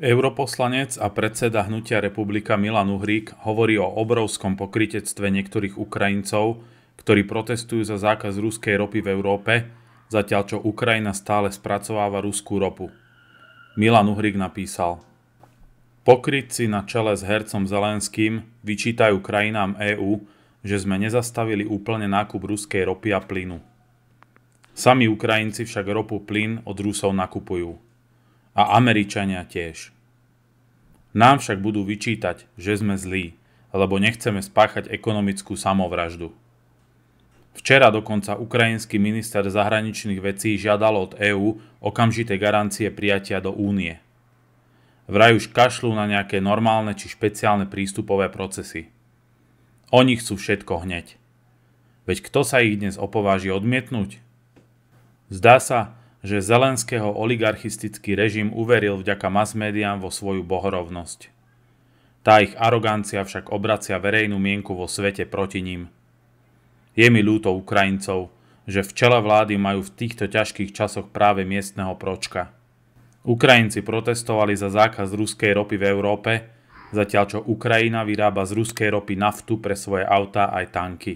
Europoslanec a predseda hnutia republika Milan Uhrík hovorí o obrovskom pokritectve niektorých Ukrajincov, ktorí protestujú za zákaz ruskej ropy v Európe, zatiaľ čo Ukrajina stále spracováva ruskú ropu. Milan Uhrík napísal Pokrytci na čele s hercom Zelenským vyčítajú krajinám EÚ, že sme nezastavili úplne nákup ruskej ropy a plynu. Sami Ukrajinci však ropu plyn od Rusov nakupujú. A Američania tiež. Nám však budú vyčítať, že sme zlí, lebo nechceme spáchať ekonomickú samovraždu. Včera dokonca ukrajinský minister zahraničných vecí žiadal od EÚ okamžité garancie prijatia do únie. Vraj už kašľú na nejaké normálne či špeciálne prístupové procesy. Oni chcú všetko hneď. Veď kto sa ich dnes opováži odmietnúť? Zdá sa, že Zelenského oligarchistický režim uveril vďaka masmédiám vo svoju bohorovnosť. Tá ich arogancia však obracia verejnú mienku vo svete proti ním. Je mi ľúto Ukrajincov, že v čele vlády majú v týchto ťažkých časoch práve miestneho pročka. Ukrajinci protestovali za zákaz ruskej ropy v Európe, zatiaľ čo Ukrajina vyrába z ruskej ropy naftu pre svoje autá aj tanky.